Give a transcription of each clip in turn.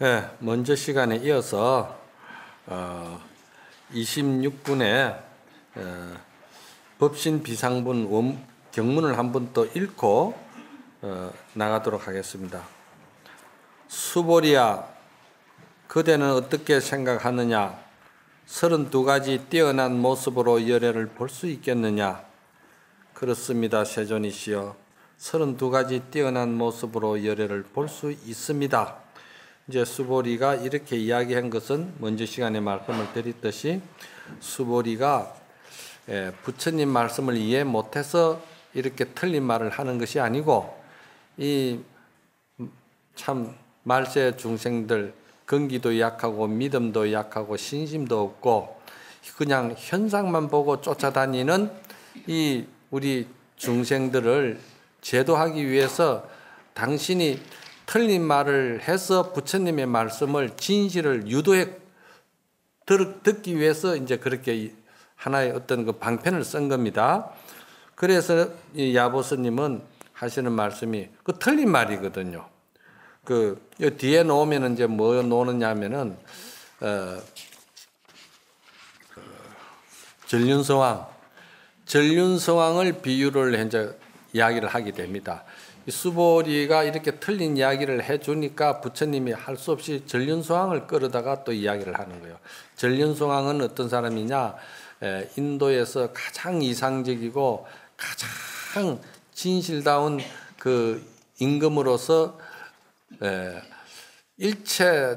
예, 먼저 시간에 이어서 어, 26분에 어, 법신 비상분 원, 경문을 한 번 더 읽고 어, 나가도록 하겠습니다. 수보리야 그대는 어떻게 생각하느냐 32가지 뛰어난 모습으로 열애를 볼 수 있겠느냐 그렇습니다 세존이시여 32가지 뛰어난 모습으로 열애를 볼 수 있습니다. 이제 수보리가 이렇게 이야기한 것은 먼저 시간에 말씀을 드렸듯이 수보리가 예, 부처님 말씀을 이해 못해서 이렇게 틀린 말을 하는 것이 아니고 이 참 말세 중생들 근기도 약하고 믿음도 약하고 신심도 없고 그냥 현상만 보고 쫓아다니는 이 우리 중생들을 제도하기 위해서 당신이 틀린 말을 해서 부처님의 말씀을 진실을 유도해 듣기 위해서 이제 그렇게 하나의 어떤 그 방편을 쓴 겁니다. 그래서 이 야보스님은 하시는 말씀이 그 틀린 말이거든요. 그 뒤에 놓으면 이제 뭐 놓느냐면은 어, 전륜서왕 전륜서왕을 비유를 이제 이야기를 하게 됩니다. 수보리가 이렇게 틀린 이야기를 해주니까 부처님이 할 수 없이 전륜소왕을 끌어다가 또 이야기를 하는 거예요. 전륜소왕은 어떤 사람이냐? 인도에서 가장 이상적이고 가장 진실다운 그 임금으로서 일체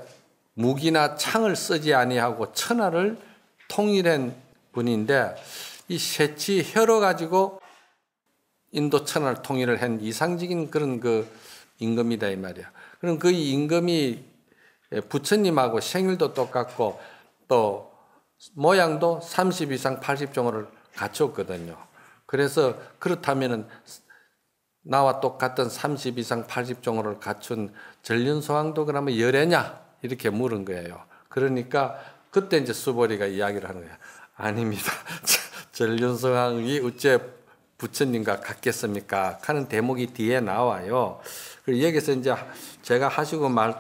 무기나 창을 쓰지 아니하고 천하를 통일한 분인데 이 셋이 혀로 가지고 인도 천을 통일을 한 이상적인 그런 그 임금이다 이 말이야. 그럼 그 임금이 부처님하고 생일도 똑같고 또 모양도 30 이상 80종을 갖췄거든요. 그래서 그렇다면은 나와 똑같은 30 이상 80종을 갖춘 전륜소왕도 그러면 열애냐 이렇게 물은 거예요. 그러니까 그때 이제 수보리가 이야기를 하는 거야. 아닙니다. 전륜소왕이 어째 부처님과 같겠습니까? 하는 대목이 뒤에 나와요. 그리고 여기서 이제 제가 하시고 말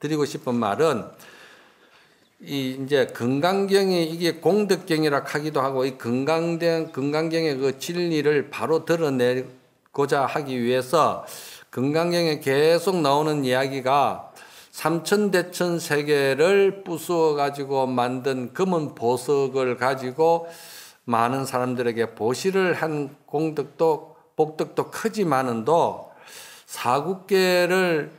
드리고 싶은 말은 이 이제 금강경이 이게 공덕경이라 하기도 하고 이 금강경 금강경의 그 진리를 바로 드러내고자 하기 위해서 금강경에 계속 나오는 이야기가 삼천대천 세계를 부수어 가지고 만든 금은 보석을 가지고 많은 사람들에게 보시를 한 공덕도 복덕도 크지만은도 사국계를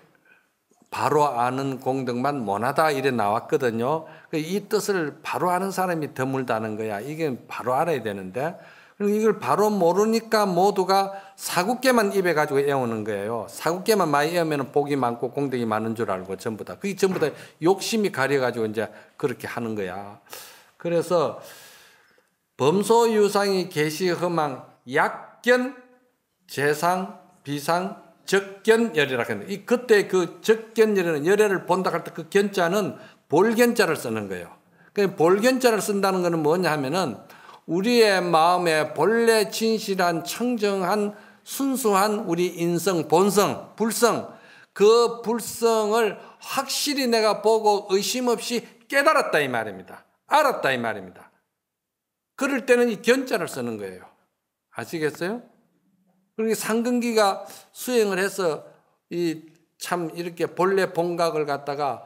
바로 아는 공덕만 모나다 이래 나왔거든요. 그 이 뜻을 바로 아는 사람이 드물다는 거야. 이게 바로 알아야 되는데 이걸 바로 모르니까 모두가 사국계만 입에 가지고 애우는 거예요. 사국계만 많이 애우면 복이 많고 공덕이 많은 줄 알고 전부 다. 그게 전부 다 욕심이 가려가지고 이제 그렇게 하는 거야. 그래서 범소 유상이 계시 허망 약견 재상 비상 적견열이라 하는데 이 그때 그 적견열이라는 열애를 본다 할 때 그 견자는 볼견자를 쓰는 거예요. 그 볼견자를 쓴다는 것은 뭐냐 하면은 우리의 마음에 본래 진실한 청정한 순수한 우리 인성 본성 불성 그 불성을 확실히 내가 보고 의심 없이 깨달았다 이 말입니다. 알았다 이 말입니다. 그럴 때는 이 견자를 쓰는 거예요. 아시겠어요? 그러니 상근기가 수행을 해서 이 참 이렇게 본래 본각을 갖다가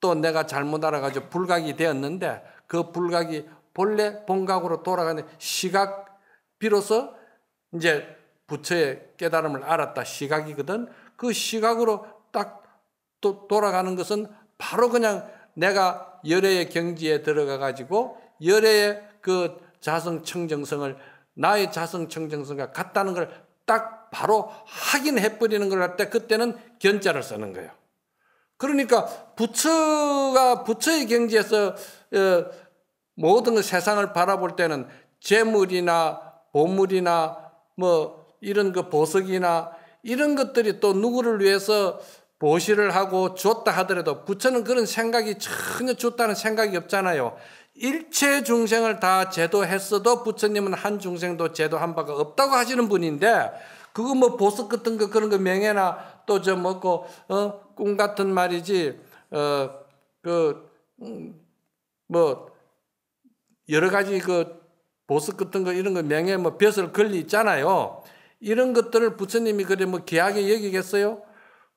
또 내가 잘못 알아가지고 불각이 되었는데 그 불각이 본래 본각으로 돌아가는 시각 비로소 이제 부처의 깨달음을 알았다 시각이거든 그 시각으로 딱 또 돌아가는 것은 바로 그냥 내가 열애의 경지에 들어가 가지고 열애의 그 자성청정성을 나의 자성청정성과 같다는 걸 딱 바로 확인해 버리는 걸 할 때 그때는 견자를 쓰는 거예요. 그러니까 부처가 부처의 경지에서 어, 모든 세상을 바라볼 때는 재물이나 보물이나 뭐 이런 그 보석이나 이런 것들이 또 누구를 위해서 보시를 하고 줬다 하더라도 부처는 그런 생각이 전혀 줬다는 생각이 없잖아요. 일체 중생을 다 제도했어도 부처님은 한 중생도 제도한 바가 없다고 하시는 분인데 그거 뭐 보석 같은 거 그런 거 명예나 또 저먹고 뭐 그, 어꿈 같은 말이지 어그뭐 음, 여러 가지 그 보석 같은 거 이런 거 명예 뭐 벼슬 걸리 있잖아요 이런 것들을 부처님이 그래 뭐 귀하게 여기겠어요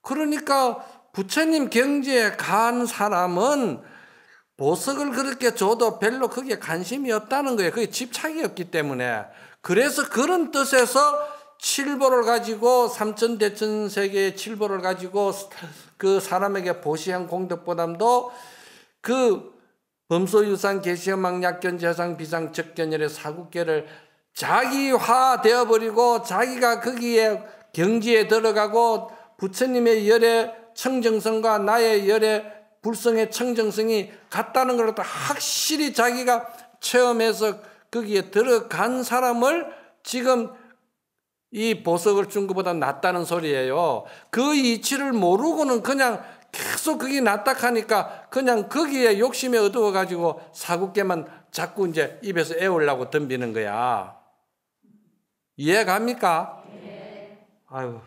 그러니까 부처님 경지에 간 사람은 보석을 그렇게 줘도 별로 그게 관심이 없다는 거예요. 그게 집착이 없기 때문에. 그래서 그런 뜻에서 칠보를 가지고 삼천 대천 세계의 칠보를 가지고 그 사람에게 보시한 공덕보담도 그 범소유상 개시험망 약견 재상 비상 적견열의 사국계를 자기화 되어버리고 자기가 거기에 경지에 들어가고 부처님의 열의 청정성과 나의 열의 불성의 청정성이 같다는 걸로 확실히 자기가 체험해서 거기에 들어간 사람을 지금 이 보석을 준 것보다 낫다는 소리예요. 그 이치를 모르고는 그냥 계속 그게 낫다하니까 그냥 거기에 욕심에 어두워가지고 사국계만 자꾸 이제 입에서 애올라고 덤비는 거야. 이해 갑니까? 아유.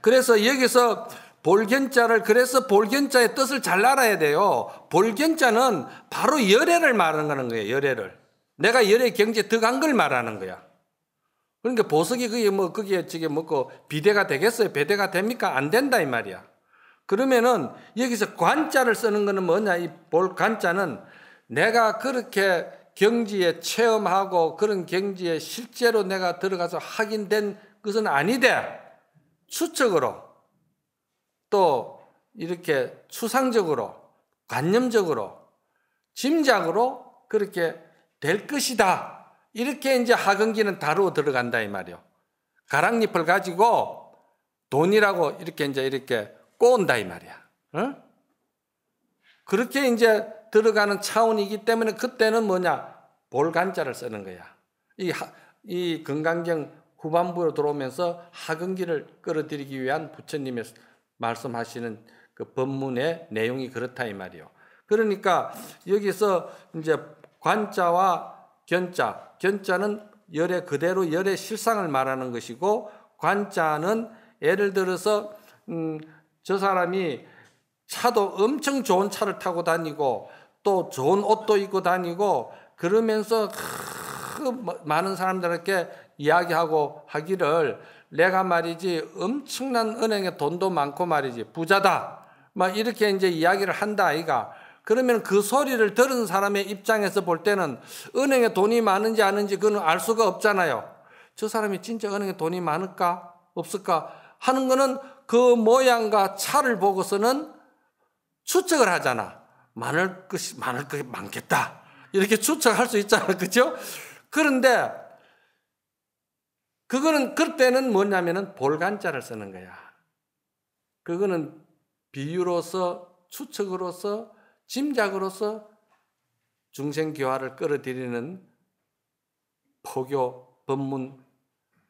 그래서 여기서 볼견자를 그래서 볼견자의 뜻을 잘 알아야 돼요. 볼견자는 바로 열애를 말하는 거예요. 열애를. 내가 열애 경제 들어간 걸 말하는 거야. 그러니까 보석이 그게 뭐 그게 저게 뭐고 비대가 되겠어요? 배대가 됩니까? 안 된다 이 말이야. 그러면은 여기서 관자를 쓰는 거는 뭐냐? 이 볼 관자는 내가 그렇게 경지에 체험하고 그런 경지에 실제로 내가 들어가서 확인된 것은 아니되 추측으로 또 이렇게 추상적으로 관념적으로 짐작으로 그렇게 될 것이다. 이렇게 이제 하근기는 다루어 들어간다 이 말이요. 가랑잎을 가지고 돈이라고 이렇게 이제 이렇게 꼬은다 이 말이야. 응? 어? 그렇게 이제 들어가는 차원이기 때문에 그때는 뭐냐 볼간자를 쓰는 거야. 이, 하, 이 건강경 후반부로 들어오면서 하근기를 끌어들이기 위한 부처님의 말씀하시는 그 법문의 내용이 그렇다 이 말이요. 그러니까 여기서 이제 관자와 견자, 견자는 열의 그대로 열의 실상을 말하는 것이고 관자는 예를 들어서 음, 저 사람이 차도 엄청 좋은 차를 타고 다니고 또 좋은 옷도 입고 다니고 그러면서 크, 뭐, 많은 사람들에게 이야기하고 하기를 내가 말이지 엄청난 은행에 돈도 많고 말이지 부자다. 막 이렇게 이제 이야기를 한다 아이가. 그러면 그 소리를 들은 사람의 입장에서 볼 때는 은행에 돈이 많은지 아닌지 그건 알 수가 없잖아요. 저 사람이 진짜 은행에 돈이 많을까 없을까 하는 거는 그 모양과 차를 보고서는 추측을 하잖아. 많을 것이 많을 것이 많겠다. 이렇게 추측할 수 있잖아. 그죠? 그런데 그거는 그때는 뭐냐면은 볼간자를 쓰는 거야. 그거는 비유로서 추측으로서 짐작으로서 중생 교화를 끌어들이는 포교 법문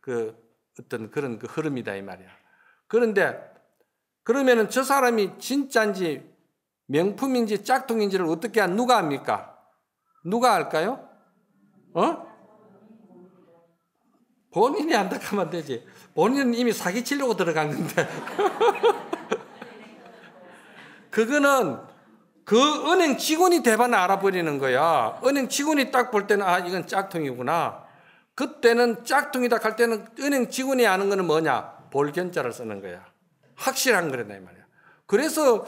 그 어떤 그런 그 흐름이다 이 말이야. 그런데 그러면은 저 사람이 진짜인지 명품인지 짝퉁인지를 어떻게 안 누가 합니까? 누가 알까요? 어? 본인이 안타까면 되지. 본인은 이미 사기치려고 들어간 건데. 그거는 그 은행 직원이 대반 알아버리는 거야. 은행 직원이 딱 볼 때는 아 이건 짝퉁이구나. 그때는 짝퉁이다 할 때는 은행 직원이 아는 거는 뭐냐? 볼견자를 쓰는 거야. 확실한 거래이 말이야. 그래서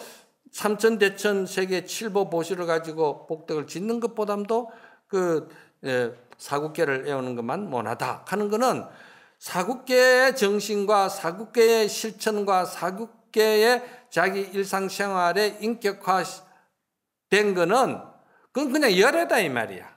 삼천대천 세계 칠보 보시를 가지고 복덕을 짓는 것보담도 그 예, 사국계를 외우는 것만 못하다 하는 것은 사국계의 정신과 사국계의 실천과 사국계의 자기 일상생활에 인격화된 것은 그건 그냥 열애다 이 말이야.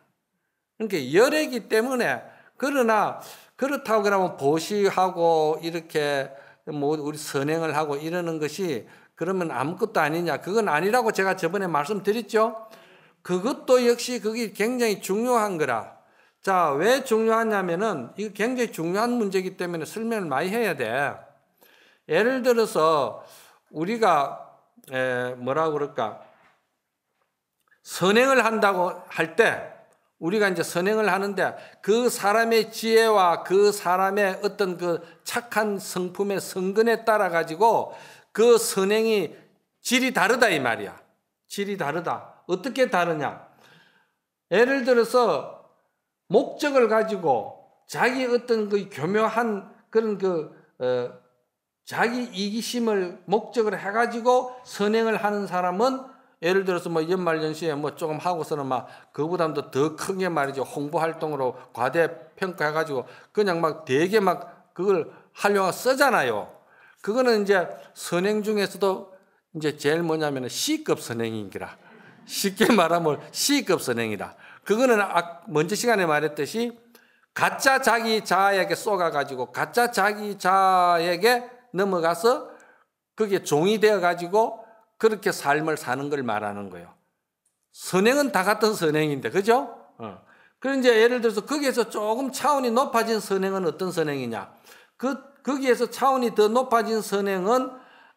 그러니까 열애기 때문에 그러나 그렇다고 그러면 보시하고 이렇게 뭐 우리 선행을 하고 이러는 것이 그러면 아무것도 아니냐. 그건 아니라고 제가 저번에 말씀드렸죠. 그것도 역시 그게 굉장히 중요한 거라. 자, 왜 중요하냐면은 이거 굉장히 중요한 문제이기 때문에 설명을 많이 해야 돼. 예를 들어서 우리가 뭐라 그럴까? 선행을 한다고 할 때 우리가 이제 선행을 하는데 그 사람의 지혜와 그 사람의 어떤 그 착한 성품의 성근에 따라 가지고 그 선행이 질이 다르다 이 말이야. 질이 다르다. 어떻게 다르냐? 예를 들어서 목적을 가지고 자기 어떤 그 교묘한 그런 그 어, 자기 이기심을 목적을 해가지고 선행을 하는 사람은 예를 들어서 뭐 연말연시에 뭐 조금 하고서는 막그 부담도 더 크게 말이죠 홍보 활동으로 과대 평가해가지고 그냥 막 되게 막 그걸 하고 쓰잖아요. 그거는 이제 선행 중에서도 이제 제일 뭐냐면 C급 선행인기라. 쉽게 말하면 C급 선행이다. 그거는 아, 먼저 시간에 말했듯이 가짜 자기 자아에게 쏘가가지고 가짜 자기 자아에게 넘어가서 그게 종이 되어가지고 그렇게 삶을 사는 걸 말하는 거예요. 선행은 다 같은 선행인데, 그죠? 어. 그럼 이제 예를 들어서 거기에서 조금 차원이 높아진 선행은 어떤 선행이냐? 그, 거기에서 차원이 더 높아진 선행은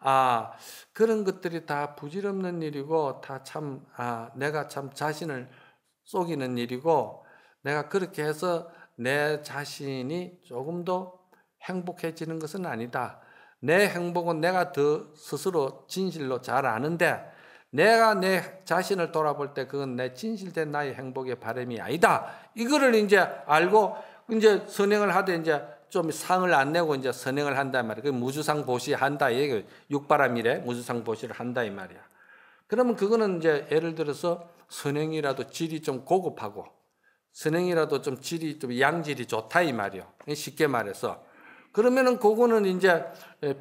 아, 그런 것들이 다 부질없는 일이고 다 참, 아, 내가 참 자신을 속이는 일이고 내가 그렇게 해서 내 자신이 조금 더 행복해지는 것은 아니다. 내 행복은 내가 더 스스로 진실로 잘 아는데 내가 내 자신을 돌아볼 때 그건 내 진실된 나의 행복의 바람이 아니다. 이거를 이제 알고 이제 선행을 하되 이제 좀 상을 안 내고 이제 선행을 한다 말이야. 그 무주상 보시 한다 이게 육바람이래 무주상 보시를 한다 이 말이야. 그러면 그거는 이제 예를 들어서 선행이라도 질이 좀 고급하고 선행이라도 좀 질이 좀 양질이 좋다 이말이야 쉽게 말해서 그러면은 그거는 이제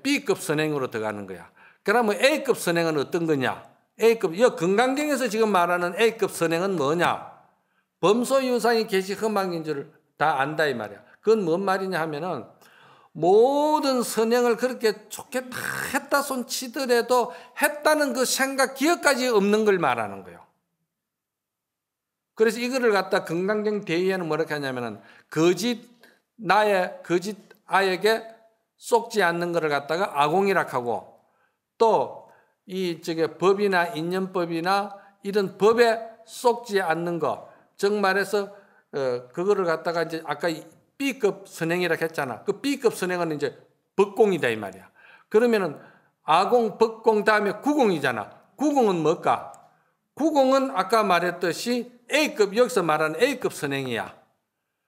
B급 선행으로 들어가는 거야. 그러면 A급 선행은 어떤 거냐? A급 이 건강경에서 지금 말하는 A급 선행은 뭐냐? 범소 유상이 계시 험한 인줄 다 안다 이 말이야. 그건 뭔 말이냐 하면은 모든 선행을 그렇게 좋게 다 했다 손치더라도 했다는 그 생각 기억까지 없는 걸 말하는 거예요. 그래서 이거를 갖다 건강경 대의에는 뭐라고 하냐면은 거짓 나의 거짓 아에게 속지 않는 것을 갖다가 아공이라하고 또 이 저게 법이나 인연법이나 이런 법에 속지 않는 것 정말에서 어, 그거를 갖다가 이제 아까 B급 선행이라 했잖아. 그 B급 선행은 이제 법공이다 이 말이야. 그러면은 아공, 법공 다음에 구공이잖아. 구공은 뭘까? 구공은 아까 말했듯이 A급 여기서 말하는 A급 선행이야.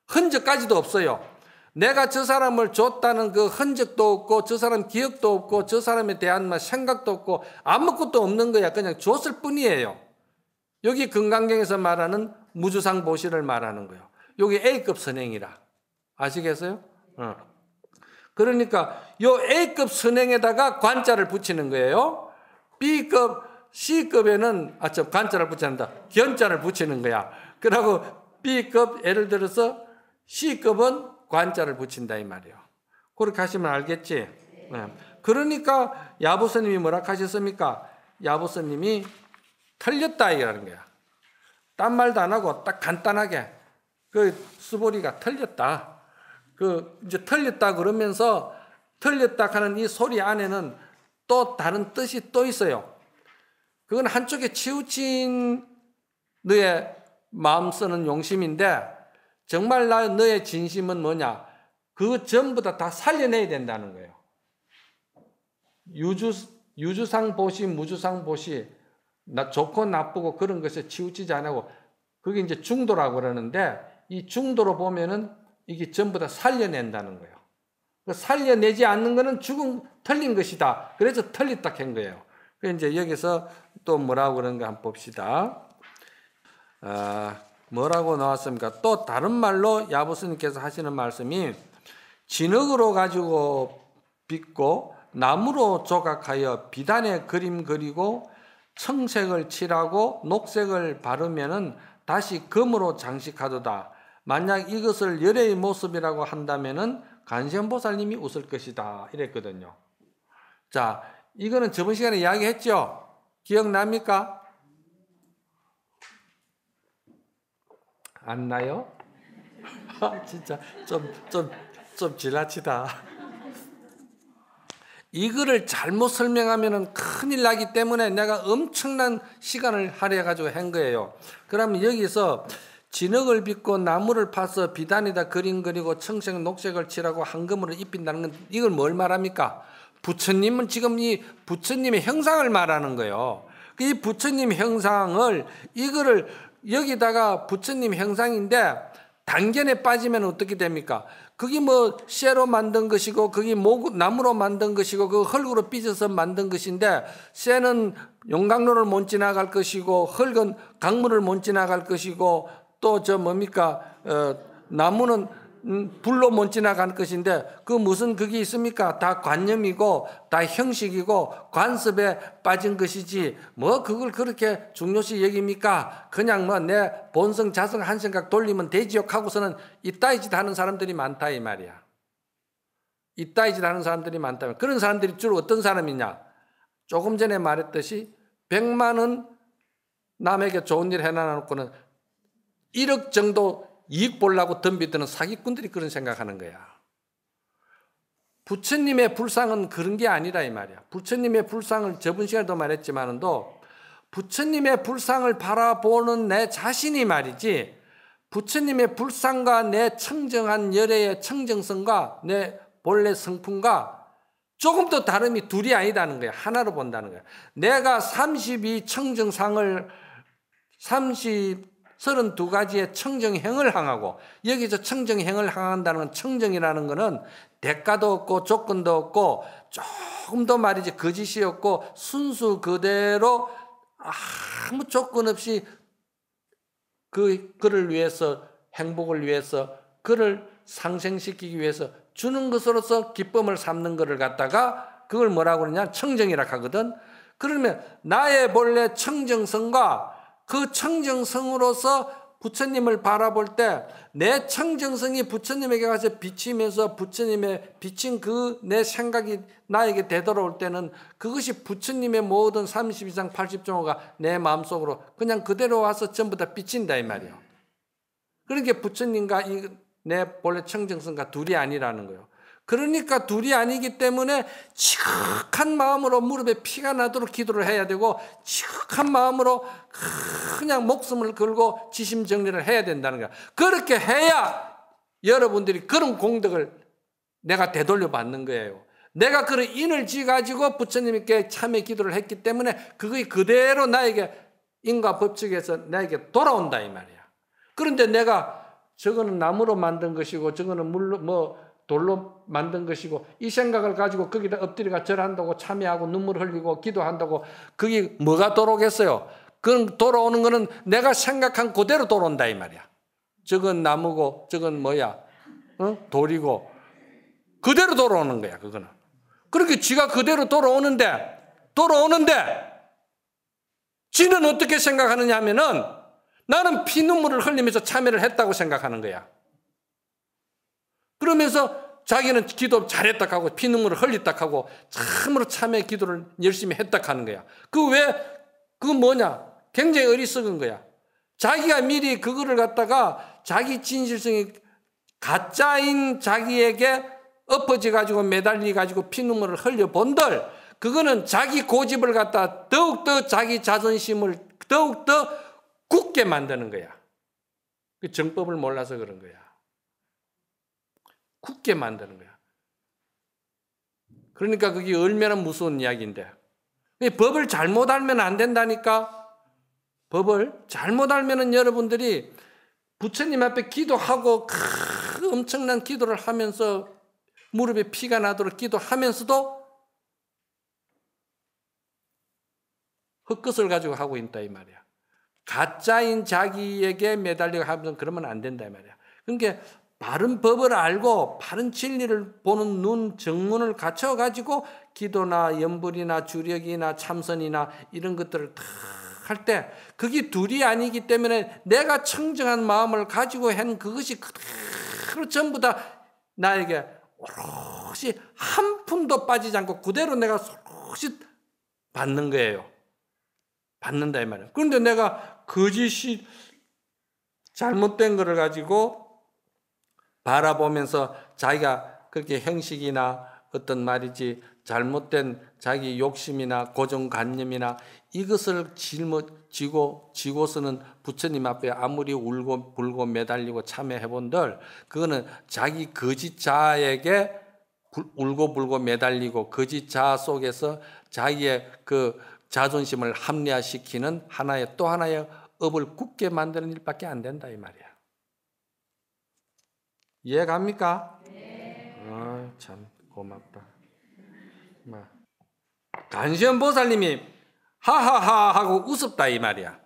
흔적까지도 없어요. 내가 저 사람을 줬다는 그 흔적도 없고 저 사람 기억도 없고 저 사람에 대한 막 뭐 생각도 없고 아무것도 없는 거야. 그냥 줬을 뿐이에요. 여기 금강경에서 말하는 무주상 보시를 말하는 거예요. 여기 A급 선행이라. 아시겠어요? 어. 그러니까 요 A급 선행에다가 관자를 붙이는 거예요. B급, C급에는 아참 관자를 붙인다. 견자를 붙이는 거야. 그러고 B급 예를 들어서 C급은 관자를 붙인다 이말이요 그렇게 하시면 알겠지? 네. 그러니까 야보스님이 뭐라 하셨습니까? 야보스님이 틀렸다 이라는 거야. 딴 말도 안 하고 딱 간단하게 그 수보리가 틀렸다. 그 이제 틀렸다 그러면서 틀렸다 하는 이 소리 안에는 또 다른 뜻이 또 있어요. 그건 한쪽에 치우친 너의 마음 쓰는 용심인데 정말 나 너의 진심은 뭐냐? 그 전부 다 다 살려내야 된다는 거예요. 유주 유주상 보시 무주상 보시 나 좋고 나쁘고 그런 것에 치우치지 않고 그게 이제 중도라고 그러는데 이 중도로 보면은 이게 전부 다 살려낸다는 거예요. 그러니까 살려내지 않는 것은 죽은 털린 것이다. 그래서 털렸다 한 거예요. 그래서 이제 여기서 또 뭐라고 그런가 한번 봅시다. 아, 뭐라고 나왔습니까? 또 다른 말로 야보스님께서 하시는 말씀이 진흙으로 가지고 빚고 나무로 조각하여 비단에 그림 그리고 청색을 칠하고 녹색을 바르면 다시 금으로 장식하도다. 만약 이것을 열애의 모습이라고 한다면은 간시현보살님이 웃을 것이다. 이랬거든요. 자, 이거는 저번 시간에 이야기했죠? 기억납니까? 안 나요? 진짜 좀, 좀, 좀 지나치다. 이거를 잘못 설명하면 큰일 나기 때문에 내가 엄청난 시간을 할애해가지고 한 거예요. 그러면 여기서 진흙을 빚고 나무를 파서 비단이다 그림그리고 청색 녹색을 칠하고 황금으로 입힌다는 건 이걸 뭘 말합니까? 부처님은 지금 이 부처님의 형상을 말하는 거예요. 이 부처님 형상을 이거를 여기다가 부처님 형상인데 단견에 빠지면 어떻게 됩니까? 그게 뭐 쇠로 만든 것이고 그게 목, 나무로 만든 것이고 그 흙으로 삐져서 만든 것인데 쇠는 용광로를 못 지나갈 것이고 흙은 강물을 못 지나갈 것이고 또저 뭡니까 어, 나무는 음, 불로 못 지나간 것인데 그 무슨 그게 있습니까? 다 관념이고 다 형식이고 관습에 빠진 것이지 뭐 그걸 그렇게 중요시 여깁니까? 그냥 뭐내 본성 자성 한 생각 돌리면 되지요 하고서는 이따이 짓 하는 사람들이 많다 이 말이야. 이따이 짓 하는 사람들이 많다. 그런 사람들이 주로 어떤 사람이냐? 조금 전에 말했듯이 백만은 남에게 좋은 일 해놔놓고는 1억 정도 이익 보려고 덤비드는 사기꾼들이 그런 생각하는 거야. 부처님의 불상은 그런 게 아니라 이 말이야. 부처님의 불상을 저번 시간에도 말했지만도 부처님의 불상을 바라보는 내 자신이 말이지 부처님의 불상과 내 청정한 열애의 청정성과 내 본래 성품과 조금 더 다름이 둘이 아니다는 거야. 하나로 본다는 거야. 내가 32 청정상을 30 32가지의 청정행을 항하고 여기서 청정행을 항한다는 건 청정이라는 것은 대가도 없고 조건도 없고 조금 더 말이지 거짓이 없고 순수 그대로 아무 조건 없이 그 그를 위해서 행복을 위해서 그를 상생시키기 위해서 주는 것으로서 기쁨을 삼는 것을 갖다가 그걸 뭐라고 그러냐 청정이라 하거든. 그러면 나의 본래 청정성과 그 청정성으로서 부처님을 바라볼 때 내 청정성이 부처님에게 가서 비치면서 부처님의 비친 그 내 생각이 나에게 되돌아올 때는 그것이 부처님의 모든 30 이상 80종호가 내 마음속으로 그냥 그대로 와서 전부 다 비친다 이 말이에요. 그러니까 부처님과 이내 본래 청정성과 둘이 아니라는 거예요. 그러니까 둘이 아니기 때문에 치흑한 마음으로 무릎에 피가 나도록 기도를 해야 되고 치흑한 마음으로 그냥 목숨을 걸고 지심 정리를 해야 된다는 거야. 그렇게 해야 여러분들이 그런 공덕을 내가 되돌려 받는 거예요. 내가 그런 인을 지 가지고 부처님께 참의 기도를 했기 때문에 그게 그대로 나에게 인과 법칙에서 나에게 돌아온다 이 말이야. 그런데 내가 저거는 나무로 만든 것이고 저거는 물로 뭐 돌로 만든 것이고 이 생각을 가지고 거기다 엎드려가 절한다고 참여하고 눈물 흘리고 기도한다고 그게 뭐가 돌아오겠어요? 그 돌아오는 거는 내가 생각한 그대로 돌아온다 이 말이야. 저건 나무고 저건 뭐야? 어? 돌이고 그대로 돌아오는 거야 그거는. 그렇게 지가 그대로 돌아오는데 돌아오는데 지는 어떻게 생각하느냐 하면은 나는 피눈물을 흘리면서 참여를 했다고 생각하는 거야. 그러면서 자기는 기도 잘했다 하고 피눈물을 흘렸다 하고 참으로 참의 기도를 열심히 했다 하는 거야. 그 왜, 그 뭐냐? 굉장히 어리석은 거야. 자기가 미리 그거를 갖다가 자기 진실성이 가짜인 자기에게 엎어져 가지고 매달리 가지고 피눈물을 흘려 본들 그거는 자기 고집을 갖다 더욱더 자기 자존심을 더욱더 굳게 만드는 거야. 그 정법을 몰라서 그런 거야. 굳게 만드는 거야. 그러니까 그게 얼마나 무서운 이야기인데. 법을 잘못 알면 안 된다니까. 법을 잘못 알면은 여러분들이 부처님 앞에 기도하고 그 엄청난 기도를 하면서 무릎에 피가 나도록 기도하면서도 헛것을 가지고 하고 있다 이 말이야. 가짜인 자기에게 매달려 하면 그러면 안 된다 이 말이야. 그러니까 바른 법을 알고 바른 진리를 보는 눈 정문을 갖춰 가지고 기도나 염불이나 주력이나 참선이나 이런 것들을 다 할때 그게 둘이 아니기 때문에 내가 청정한 마음을 가지고 한 그것이 그대로 전부 다 나에게 오롯이 한 푼도 빠지지 않고 그대로 내가 오롯이 받는 거예요. 받는다 이 말이에요. 그런데 내가 거짓이 잘못된 거를 가지고 바라보면서 자기가 그렇게 형식이나 어떤 말이지 잘못된 자기 욕심이나 고정관념이나 이것을 짊어지고 지고서는 부처님 앞에 아무리 울고 불고 매달리고 참회해본들 그거는 자기 거짓 자에게 울고 불고 매달리고 거짓 자 속에서 자기의 그 자존심을 합리화시키는 하나의 또 하나의 업을 굳게 만드는 일밖에 안 된다 이 말이야. 이해 갑니까? 네. 아, 참 고맙다. 간시현 보살님이 하하하 하고 웃었다 이 말이야.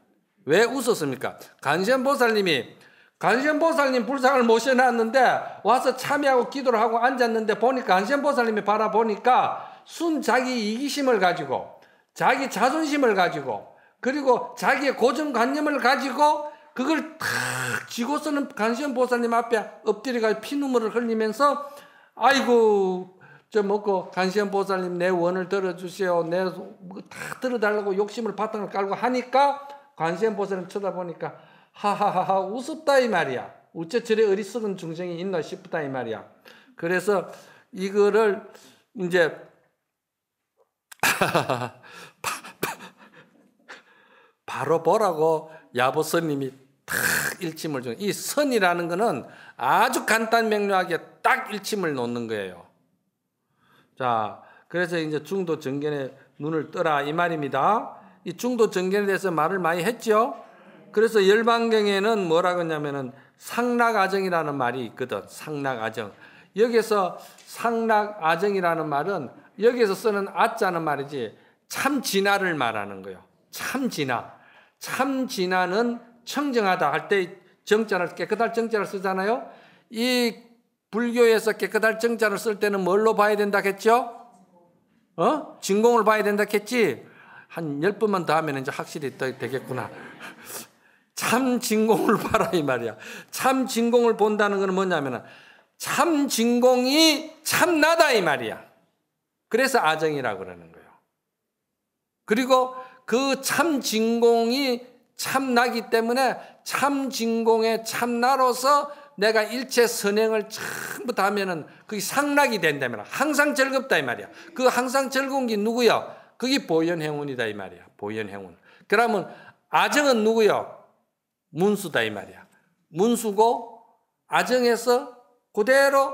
왜 웃었습니까? 간시현 보살님이 간시현 보살님 불상을 모셔놨는데 와서 참여하고 기도를 하고 앉았는데 보니까 간시현 보살님이 바라보니까 순 자기 이기심을 가지고 자기 자존심을 가지고 그리고 자기의 고정관념을 가지고 그걸 탁 쥐고서는 간시현 보살님 앞에 엎드려가 피눈물을 흘리면서 아이고 저 먹고 간시현 보살님 내 원을 들어주세요. 내다 뭐 들어달라고 욕심을 바탕을 깔고 하니까 간시현 보살님 쳐다보니까 하하하하 우습다 이 말이야. 우째 저래 어리석은 중생이 있나 싶다 이 말이야. 그래서 이거를 이제 바로 보라고 야보스님이 탁 일침을 주는 이 선이라는 것은 아주 간단 명료하게 딱 일침을 놓는 거예요. 자, 그래서 이제 중도 정견에 눈을 떠라 이 말입니다. 이 중도 정견에 대해서 말을 많이 했죠. 그래서 열방경에는 뭐라고 했냐면은 상락아정이라는 말이 있거든. 상락아정. 여기서 상락아정이라는 말은 여기서 쓰는 아자는 말이지 참 진화를 말하는 거예요. 참 진화. 참 진화는 청정하다 할 때 정자를 깨끗할 정자를 쓰잖아요. 이 불교에서 깨끗할 정자를 쓸 때는 뭘로 봐야 된다했죠 어? 진공을 봐야 된다겠지? 한 열 번만 더 하면 이제 확실히 되겠구나. 참 진공을 봐라 이 말이야. 참 진공을 본다는 건뭐냐면참 진공이 참나다 이 말이야. 그래서 아정이라고 그러는 거예요. 그리고 그 참 진공이 참나기 때문에 참진공의 참나로서 내가 일체 선행을 전부 다 하면은 그게 상락이 된다면 항상 즐겁다 이 말이야. 그 항상 즐거운 게 누구요? 그게 보현행운이다 이 말이야. 보현행운. 그러면 아정은 누구요? 문수다 이 말이야. 문수고 아정에서 그대로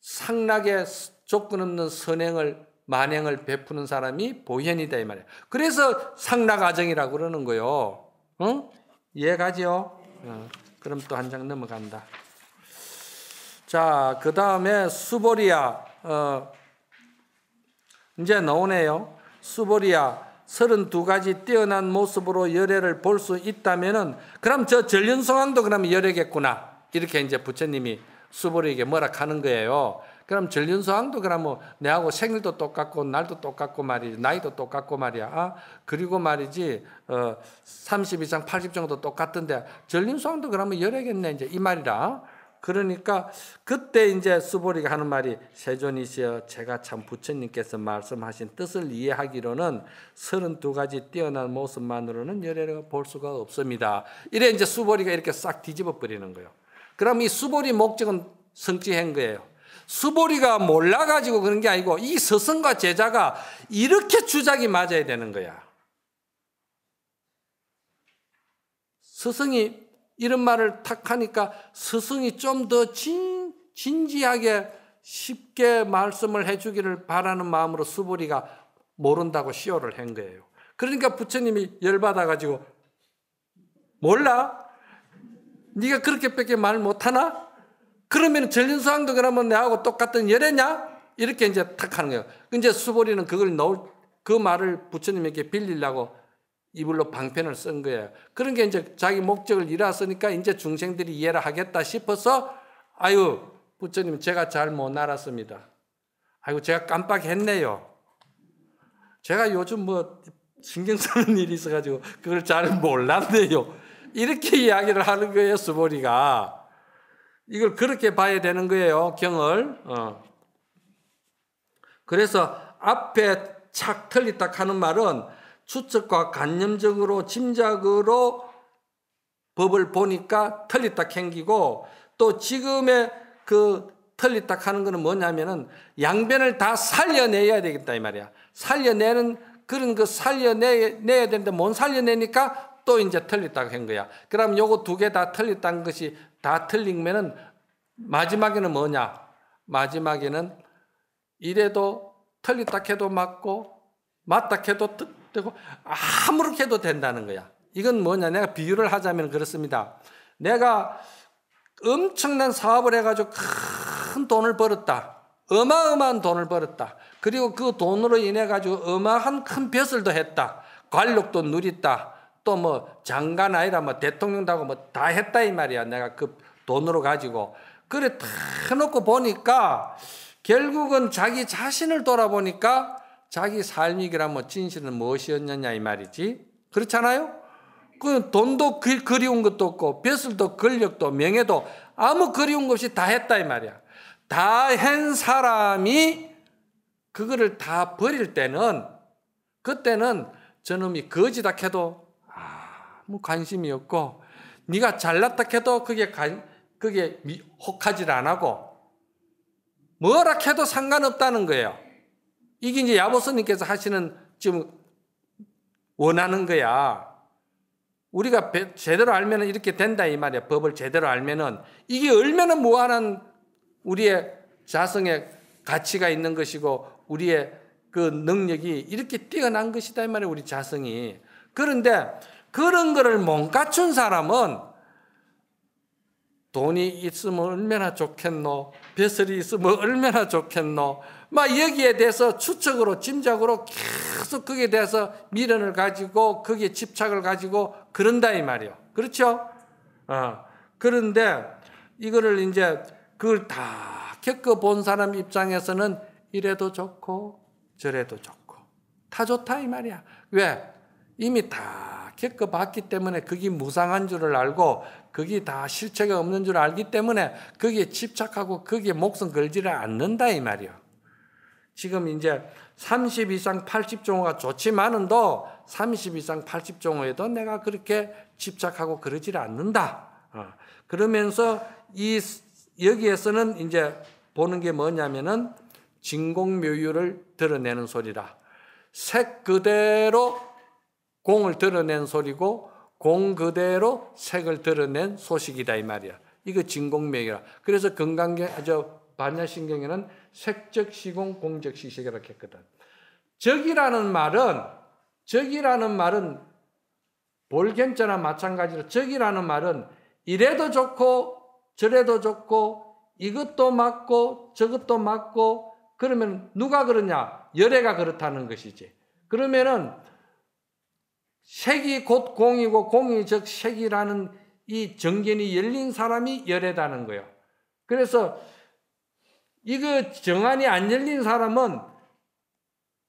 상락에 조건 없는 선행을 만행을 베푸는 사람이 보현이다 이 말이야. 그래서 상락아정이라고 그러는 거요. 응? 이해가지요? 응. 어, 그럼 또 한 장 넘어간다. 자, 그 다음에 수보리아 어, 이제 나오네요. 수보리아 32가지 뛰어난 모습으로 열애를 볼 수 있다면은 그럼 저 전륜성왕도 그러면 열애겠구나. 이렇게 이제 부처님이 수보리에게 뭐라 하는 거예요. 그럼 전륜소왕도 그러면 내하고 생일도 똑같고 날도 똑같고 말이지 나이도 똑같고 말이야. 아, 그리고 말이지 어, 30 이상 80 정도 똑같은데 전륜소왕도 그러면 열애겠네 이제 이 말이라. 그러니까 그때 이제 수보리가 하는 말이 세존이시여 제가 참 부처님께서 말씀하신 뜻을 이해하기로는 32가지 뛰어난 모습만으로는 열애를 볼 수가 없습니다. 이래 이제 수보리가 이렇게 싹 뒤집어 버리는 거예요. 그럼 이 수보리 목적은 성취한 거예요. 수보리가 몰라가지고 그런 게 아니고 이 서성과 제자가 이렇게 주작이 맞아야 되는 거야. 스승이 이런 말을 탁 하니까 스승이 좀 더 진지하게 쉽게 말씀을 해주기를 바라는 마음으로 수보리가 모른다고 시호를한 거예요. 그러니까 부처님이 열받아가지고 몰라? 네가 그렇게밖에 말 못하나? 그러면 전린수왕도 그러면 내하고 똑같은 열애냐? 이렇게 이제 탁 하는 거예요. 이제 수보리는 그걸 넣을, 그 말을 부처님에게 빌리려고 이불로 방편을 쓴 거예요. 그런 게 이제 자기 목적을 이뤘으니까 이제 중생들이 이해를 하겠다 싶어서 아유, 부처님 제가 잘못 알았습니다. 아이고, 제가 깜빡했네요. 제가 요즘 뭐 신경 쓰는 일이 있어가지고 그걸 잘 몰랐네요. 이렇게 이야기를 하는 거예요, 수보리가. 이걸 그렇게 봐야 되는 거예요. 경을. 어. 그래서 앞에 착 틀리딱 하는 말은 추측과 간념적으로 짐작으로 법을 보니까 틀리딱 행기고 또 지금의 그 틀리딱 하는 거는 뭐냐면은 양변을 다 살려내야 되겠다 이 말이야. 살려내는 그런 거 살려내야 되는데 못 살려내니까 또 이제 틀렸다고 한 거야. 그럼 요거 두 개 다 틀렸다는 것이 다 틀리면은 마지막에는 뭐냐? 마지막에는 이래도 틀렸다 해도 맞고 맞다 해도 되고 아무렇게 해도 된다는 거야. 이건 뭐냐? 내가 비유를 하자면 그렇습니다. 내가 엄청난 사업을 해가지고 큰 돈을 벌었다. 어마어마한 돈을 벌었다. 그리고 그 돈으로 인해 가지고 어마한 큰 벼슬도 했다. 관록도 누렸다. 또뭐 장관 아니라 뭐 대통령도 하고 뭐 다 했다 이 말이야. 내가 그 돈으로 가지고. 그래 다 놓고 보니까 결국은 자기 자신을 돌아보니까 자기 삶이기라면 뭐 진실은 무엇이었느냐 이 말이지. 그렇잖아요? 그 돈도 그 그리운 것도 없고 벼슬도 권력도 명예도 아무 그리운 것이다 했다 이 말이야. 다 한 사람이 그거를 다 버릴 때는 그때는 저놈이 거지다 캐도 아무 뭐 관심이 없고 네가 잘났다 해도 그게 관, 그게 혹하질 안 하고 뭐라 해도 상관없다는 거예요. 이게 이제 야보스님께서 하시는 지금 원하는 거야. 우리가 제대로 알면 이렇게 된다 이 말이야. 법을 제대로 알면은 이게 얼마나 무한한 우리의 자성의 가치가 있는 것이고 우리의 그 능력이 이렇게 뛰어난 것이다 이 말이야. 우리 자성이. 그런데 그런 거를 못 갖춘 사람은 돈이 있으면 얼마나 좋겠노? 배설이 있으면 얼마나 좋겠노? 막 여기에 대해서 추측으로 짐작으로 계속 거기에 대해서 미련을 가지고 거기에 집착을 가지고 그런다 이 말이요. 그렇죠? 어. 그런데 이거를 이제 그걸 다 겪어본 사람 입장에서는 이래도 좋고 저래도 좋고 다 좋다 이 말이야. 왜? 이미 다 겪어봤기 때문에 그게 무상한 줄을 알고 그게 다 실체가 없는 줄 알기 때문에 거기에 집착하고 거기에 목숨 걸지를 않는다 이 말이요. 지금 이제 30 이상 80종호가 좋지만은도 30 이상 80종호에도 내가 그렇게 집착하고 그러질 않는다. 어. 그러면서 이 여기에서는 이제 보는 게 뭐냐면은 진공묘유를 드러내는 소리라. 색 그대로 공을 드러낸 소리고 공 그대로 색을 드러낸 소식이다 이 말이야. 이거 진공명이라. 그래서 건강경 아, 저 반야신경에는 색적 시공 공적 시색이라고 했거든. 적이라는 말은 적이라는 말은 볼견자나 마찬가지로 적이라는 말은 이래도 좋고 저래도 좋고 이것도 맞고 저것도 맞고 그러면 누가 그러냐? 열애가 그렇다는 것이지. 그러면은 색이 곧 공이고 공이 즉 색이라는 이 정견이 열린 사람이 열애다는 거예요. 그래서 이거 정안이 안 열린 사람은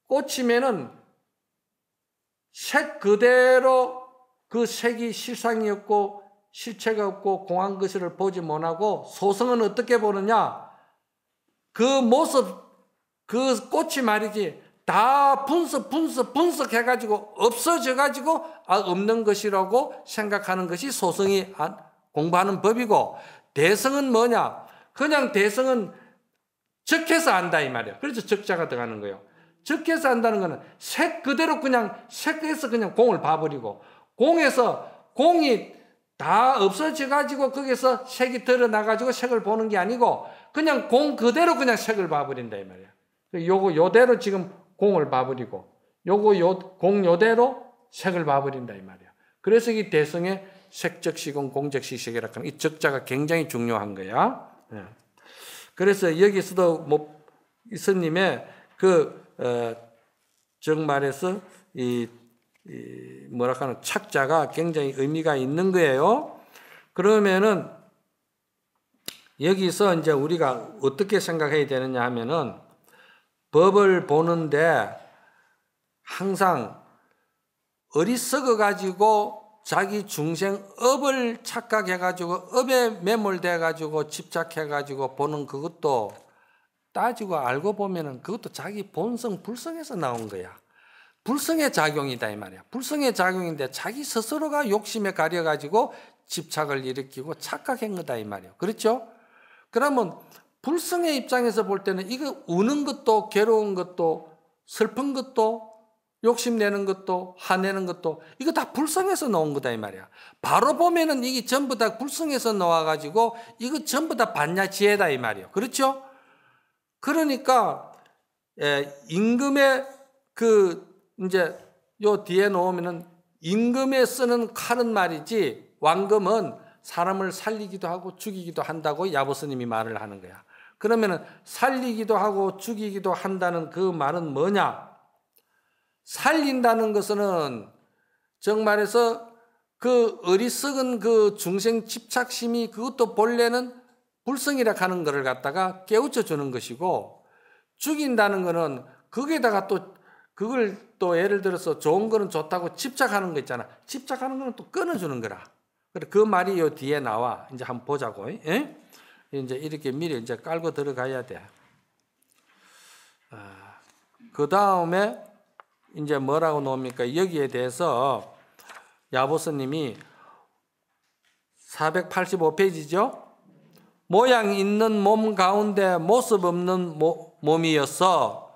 꽃이면은색 그대로 그 색이 실상이 없고 실체가 없고 공한 것을 보지 못하고 소성은 어떻게 보느냐? 그 모습, 그 꽃이 말이지 다 분석, 분석, 분석해가지고 없어져가지고 아, 없는 것이라고 생각하는 것이 소성이 공부하는 법이고 대성은 뭐냐? 그냥 대성은 적해서 안다이 말이야. 그래서 적자가 들어가는 거예요. 적해서 안다는 거는 색 그대로 그냥 색에서 그냥 공을 봐버리고 공에서 공이 다 없어져가지고 거기서 색이 드러나가지고 색을 보는 게 아니고 그냥 공 그대로 그냥 색을 봐버린다 이 말이야. 요거 요대로 지금 공을 봐버리고 요거 요, 공 요대로 색을 봐버린다 이 말이야. 그래서 이 대성의 색적시공 공적시색이라 하는 이 적자가 굉장히 중요한 거야. 예. 그래서 여기서도 뭐 스님의 그 어, 정말에서 이, 이 뭐라 하는 착자가 굉장히 의미가 있는 거예요. 그러면은 여기서 이제 우리가 어떻게 생각해야 되느냐 하면은 법을 보는데 항상 어리석어 가지고 자기 중생 업을 착각해 가지고 업에 매몰돼 가지고 집착해 가지고 보는 그것도 따지고 알고 보면은 그것도 자기 본성 불성에서 나온 거야. 불성의 작용이다 이 말이야. 불성의 작용인데 자기 스스로가 욕심에 가려 가지고 집착을 일으키고 착각한 거다 이 말이야. 그렇죠? 그러면 불성의 입장에서 볼 때는 이거 우는 것도 괴로운 것도 슬픈 것도 욕심내는 것도 화내는 것도 이거 다 불성에서 나온 거다 이 말이야. 바로 보면은 이게 전부 다 불성에서 나와 가지고 이거 전부 다 반야 지혜다 이말이야 그렇죠? 그러니까 예, 임금의 그 이제 요 뒤에 놓으면은 임금에 쓰는 칼은 말이지 왕금은 사람을 살리기도 하고 죽이기도 한다고 야보스님이 말을 하는 거야. 그러면 살리기도 하고 죽이기도 한다는 그 말은 뭐냐? 살린다는 것은 정말에서 그 어리석은 그 중생 집착심이 그것도 본래는 불성이라 하는 것을 갖다가 깨우쳐 주는 것이고 죽인다는 것은 거기에다가 또 그걸 또 예를 들어서 좋은 거는 좋다고 집착하는 거 있잖아. 집착하는 거는 또 끊어주는 거라. 그 말이 요 뒤에 나와. 이제 한번 보자고. 에? 이제 이렇게 미리 이제 깔고 들어가야 돼. 아, 그 다음에 이제 뭐라고 놓습니까? 여기에 대해서 야보스님이 485페이지죠? 모양 있는 몸 가운데 모습 없는 모, 몸이어서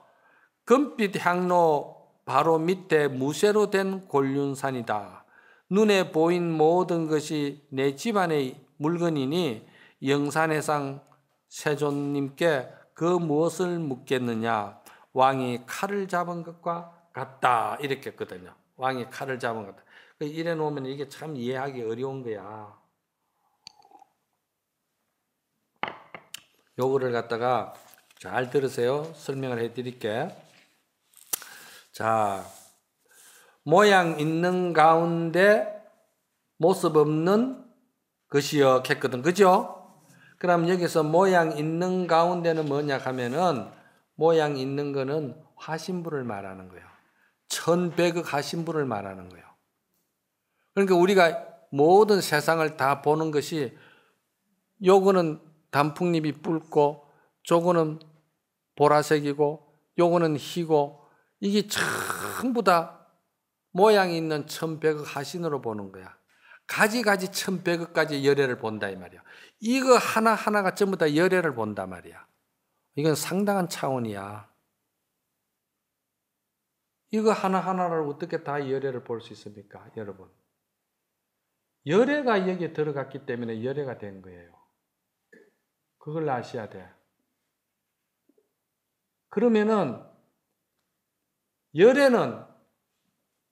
금빛 향로 바로 밑에 무쇠로 된 곤륜산이다. 눈에 보인 모든 것이 내 집안의 물건이니 영산해상 세존님께 그 무엇을 묻겠느냐 왕이 칼을 잡은 것과 같다 이렇게 했거든요. 왕이 칼을 잡은 것. 그 이래 놓으면 이게 참 이해하기 어려운 거야. 요거를 갖다가 잘 들으세요. 설명을 해드릴게. 자, 모양 있는 가운데 모습 없는 것이여 했거든. 그죠? 그럼 여기서 모양 있는 가운데는 뭐냐 하면은 모양 있는 거는 화신부를 말하는 거예요. 천백억 하신부를 말하는 거예요. 그러니까 우리가 모든 세상을 다 보는 것이 요거는 단풍잎이 붉고 저거는 보라색이고 요거는 희고 이게 전부 다모양 있는 천백억 하신으로 보는 거야. 가지가지 1100억까지 열애를 본다 이 말이야. 이거 하나하나가 전부 다 열애를 본다 말이야. 이건 상당한 차원이야. 이거 하나하나를 어떻게 다 열애를 볼 수 있습니까? 여러분. 열애가 여기에 들어갔기 때문에 열애가 된 거예요. 그걸 아셔야 돼. 그러면은 열애는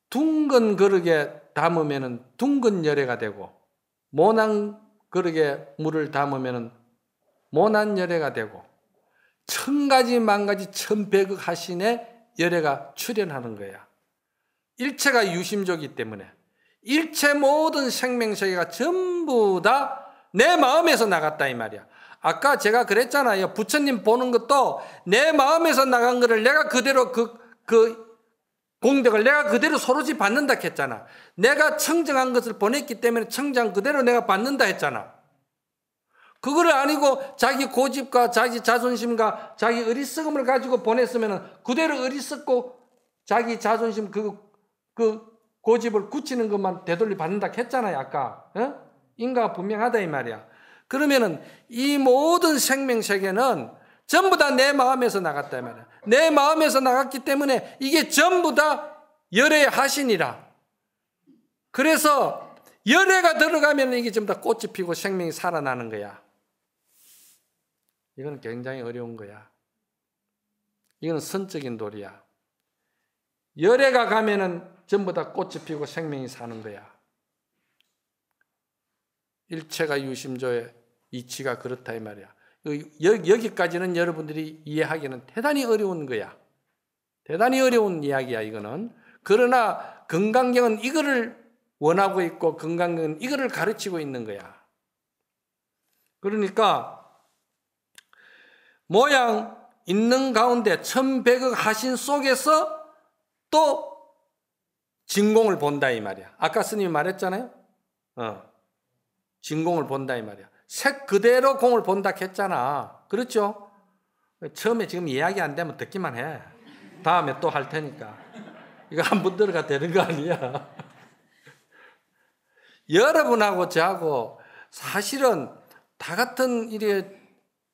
둥근 그릇에 담으면 둥근 열애가 되고 모난 그릇에 물을 담으면 모난 열애가 되고 천 가지 만 가지 천백억 하신의 열애가 출현하는 거야. 일체가 유심조기 때문에 일체 모든 생명세계가 전부 다 내 마음에서 나갔다 이 말이야. 아까 제가 그랬잖아요. 부처님 보는 것도 내 마음에서 나간 것을 내가 그대로 그, 그 공덕을 내가 그대로 서로지 받는다 했잖아. 내가 청정한 것을 보냈기 때문에 청정 그대로 내가 받는다 했잖아. 그거를 아니고 자기 고집과 자기 자존심과 자기 어리석음을 가지고 보냈으면 그대로 어리석고 자기 자존심 그, 그 고집을 굳히는 것만 되돌리 받는다 했잖아요, 아까. 어? 인가 분명하다 이 말이야. 그러면은 이 모든 생명세계는 전부 다 내 마음에서 나갔다 말이야. 내 마음에서 나갔기 때문에 이게 전부 다 열의 애 하신이라. 그래서 열애가 들어가면 이게 전부 다 꽃이 피고 생명이 살아나는 거야. 이건 굉장히 어려운 거야. 이건 선적인 도리야. 열애가 가면은 전부 다 꽃이 피고 생명이 사는 거야. 일체가 유심조에 이치가 그렇다 이 말이야. 그 여기까지는 여러분들이 이해하기는 대단히 어려운 거야. 대단히 어려운 이야기야, 이거는. 그러나 건강경은 이거를 원하고 있고 건강경은 이거를 가르치고 있는 거야. 그러니까 모양 있는 가운데 1 1억 하신 속에서 또 진공을 본다 이 말이야. 아까 스님이 말했잖아요. 어. 진공을 본다 이 말이야. 색 그대로 공을 본다 했잖아. 그렇죠? 처음에 지금 이야기 안 되면 듣기만 해. 다음에 또 할 테니까. 이거 한 번 들어가 되는 거 아니야. 여러분하고 저하고 사실은 다 같은 일에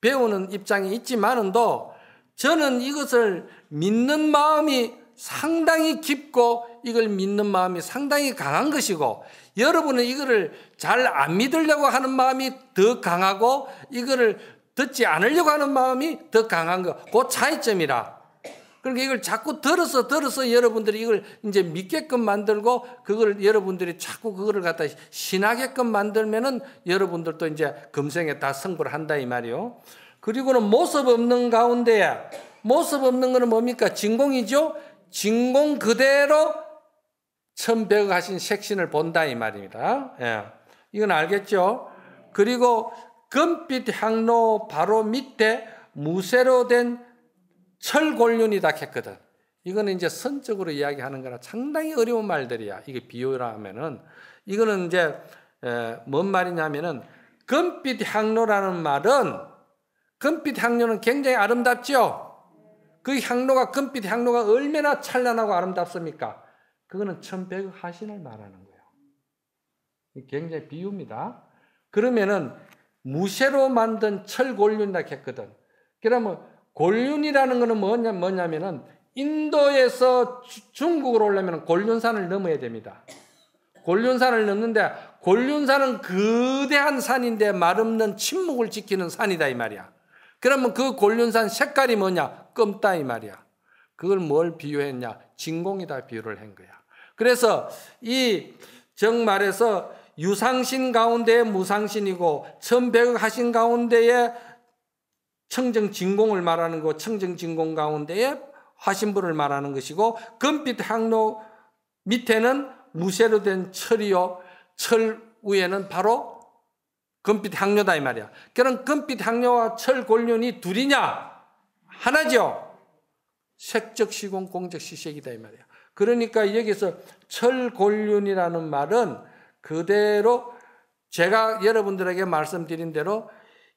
배우는 입장이 있지만은도 저는 이것을 믿는 마음이 상당히 깊고 이걸 믿는 마음이 상당히 강한 것이고 여러분은 이거를 잘 안 믿으려고 하는 마음이 더 강하고 이거를 듣지 않으려고 하는 마음이 더 강한 거. 그 차이점이라. 그러니까 이걸 자꾸 들어서 들어서 여러분들이 이걸 이제 믿게끔 만들고 그걸 여러분들이 자꾸 그거를 갖다 신하게끔 만들면은 여러분들도 이제 금생에 다 성불 한다 이 말이요. 그리고는 모습 없는 가운데에 모습 없는 것은 뭡니까? 진공이죠. 진공 그대로 천백억 하신 색신을 본다 이 말입니다. 예. 이건 알겠죠? 그리고 금빛 향로 바로 밑에 무쇠로 된 철골륜이다 했거든. 이거는 이제 선적으로 이야기하는 거라 상당히 어려운 말들이야. 이게 비유라 하면은 이거는 이제 에, 뭔 말이냐면은 금빛 향로라는 말은 금빛 향로는 굉장히 아름답지요. 그 향로가 금빛 향로가 얼마나 찬란하고 아름답습니까? 그거는 천백0 하신을 말하는 거예요. 굉장히 비유입니다. 그러면은 무쇠로 만든 철곤륜이라 했거든. 그러면 골륜이라는 거는 뭐냐, 뭐냐면은 인도에서 주, 중국으로 올려면 골륜산을 넘어야 됩니다. 골륜산을 넘는데 골륜산은 거대한 산인데 말없는 침묵을 지키는 산이다 이 말이야. 그러면 그 골륜산 색깔이 뭐냐? 검다 이 말이야. 그걸 뭘 비유했냐? 진공이다 비유를 한 거야. 그래서 이 정말에서 유상신 가운데에 무상신이고 천백억 하신 가운데에 청정 진공을 말하는 거 청정 진공 가운데에 화신부를 말하는 것이고 금빛 항로 밑에는 무쇠로 된 철이요 철 위에는 바로 금빛 항료다 이 말이야. 그럼 금빛 항료와 철 골륜이 둘이냐? 하나죠. 색적 시공 공적 시색이다 이 말이야. 그러니까 여기서 철골륜이라는 말은 그대로 제가 여러분들에게 말씀드린 대로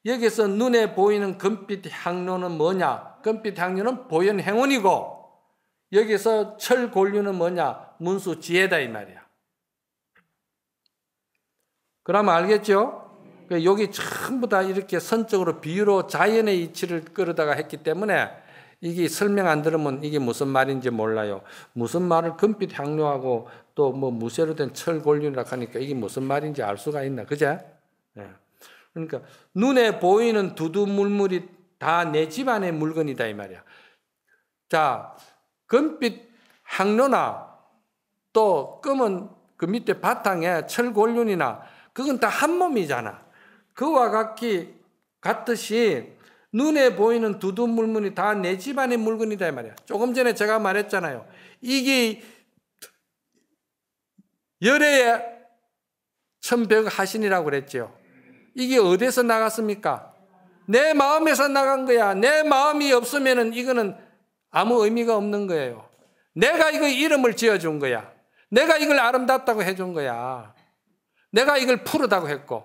여기서 눈에 보이는 금빛 향로는 뭐냐? 금빛 향로는 보현 행운이고 여기서 철골류는 뭐냐? 문수 지혜다 이 말이야. 그럼 알겠죠? 그 여기 전부 다 이렇게 선적으로 비유로 자연의 이치를 끌어다가 했기 때문에 이게 설명 안 들으면 이게 무슨 말인지 몰라요. 무슨 말을 금빛 향료하고 또 뭐 무쇠로 된 철골륜이라 하니까 이게 무슨 말인지 알 수가 있나, 그죠? 예. 그러니까 눈에 보이는 두두물물이 다 내 집안의 물건이다 이 말이야. 자, 금빛 항로나 또 금은 그 밑에 바탕에 철골륜이나 그건 다 한 몸이잖아. 그와 같이 같듯이 눈에 보이는 두둔 물문이다 내 집안의 물건이다 이 말이야. 조금 전에 제가 말했잖아요. 이게 열애의 천벽 하신이라고 그랬죠 이게 어디서 나갔습니까? 내 마음에서 나간 거야. 내 마음이 없으면은 이거는 아무 의미가 없는 거예요. 내가 이거 이름을 지어준 거야. 내가 이걸 아름답다고 해준 거야. 내가 이걸 푸르다고 했고.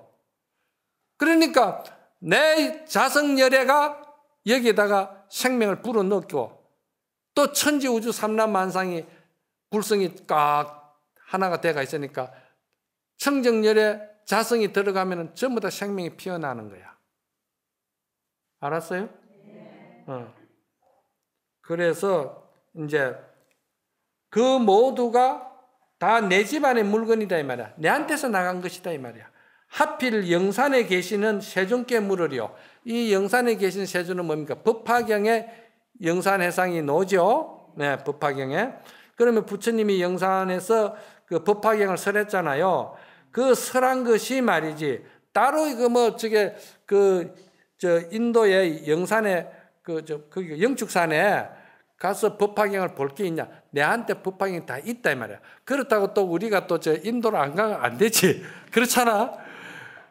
그러니까 내 자성열애가 여기에다가 생명을 불어넣고 또 천지우주 삼남만상이 불성이 꽉 하나가 돼가 있으니까 청정열에 자성이 들어가면 전부 다 생명이 피어나는 거야. 알았어요? 어. 그래서 이제 그 모두가 다 내 집안의 물건이다 이 말이야. 내한테서 나간 것이다 이 말이야. 하필 영산에 계시는 세존께 물으려. 이 영산에 계신 세존은 뭡니까? 법화경에 영산 해상이 노죠. 네, 법화경에. 그러면 부처님이 영산에서 그 법화경을 설했잖아요. 그 설한 것이 말이지. 따로 이거 뭐 저게 그 저 인도의 영산에 그 저 거기 영축산에 가서 법화경을 볼 게 있냐? 내한테 법화경이 다 있다 이 말이야. 그렇다고 또 우리가 또 저 인도를 안 가면 안 되지. 그렇잖아.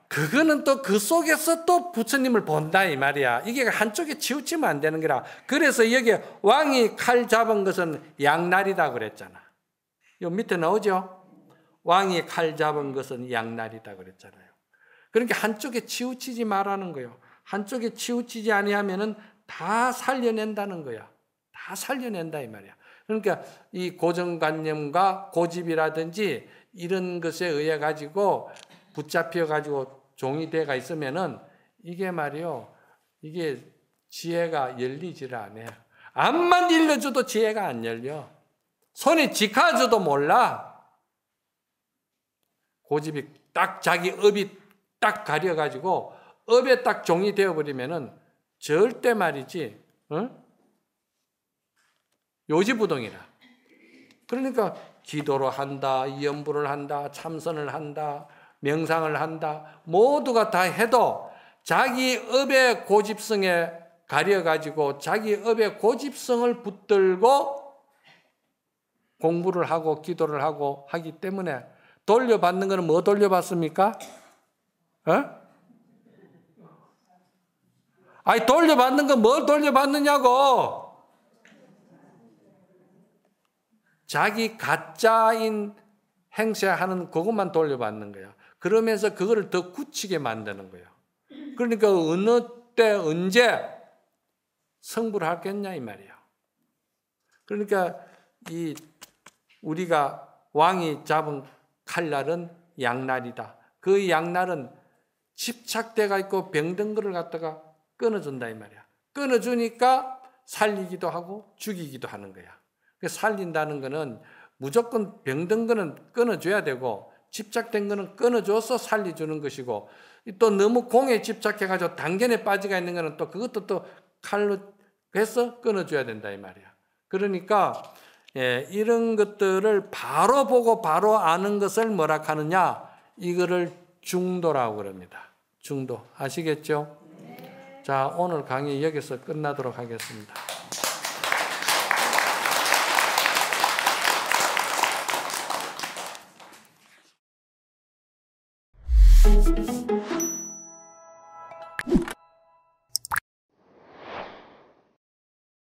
그거는 또 그 속에서 또 부처님을 본다 이 말이야. 이게 한쪽에 치우치면 안 되는 거라. 그래서 여기 왕이 칼 잡은 것은 양날이다 그랬잖아. 요 밑에 나오죠? 왕이 칼 잡은 것은 양날이다 그랬잖아요. 그러니까 한쪽에 치우치지 말라는 거예요. 한쪽에 치우치지 아니하면은 다 살려낸다는 거야. 다 살려낸다 이 말이야. 그러니까 이 고정관념과 고집이라든지 이런 것에 의해 가지고 붙잡혀 가지고 종이대가 있으면은 이게 말이요. 이게 지혜가 열리지않아 암만 일러줘도 지혜가 안 열려. 손에 직하줘도 몰라. 고집이 딱 자기 업이 딱 가려가지고 업에 딱 종이 되어버리면은 절대 말이지, 응? 요지부동이라. 그러니까 기도로 한다, 염불을 한다, 참선을 한다, 명상을 한다. 모두가 다 해도 자기 업의 고집성에 가려가지고 자기 업의 고집성을 붙들고 공부를 하고 기도를 하고 하기 때문에 돌려받는 거는 뭐 돌려받습니까? 어? 아니 돌려받는 건뭘 돌려받느냐고. 자기 가짜인 행세하는 그것만 돌려받는 거야. 그러면서 그거를 더 굳히게 만드는 거예요. 그러니까 어느 때 언제 성불를 하겠냐 이 말이에요. 그러니까 이 우리가 왕이 잡은 칼날은 양날이다. 그 양날은 집착대가 있고 병든 거를 갖다가 끊어준다 이 말이야. 끊어주니까 살리기도 하고 죽이기도 하는 거야. 그 살린다는 거는 무조건 병든 거는 끊어줘야 되고 집착된 거는 끊어줘서 살려주는 것이고 또 너무 공에 집착해가지고 단견에 빠지가 있는 거는 또 그것도 또 칼로 해서 끊어줘야 된다 이 말이야. 그러니까 예, 이런 것들을 바로 보고 바로 아는 것을 뭐라 하느냐 이거를 중도라고 그럽니다. 중도 아시겠죠? 자 오늘 강의 여기서 끝나도록 하겠습니다.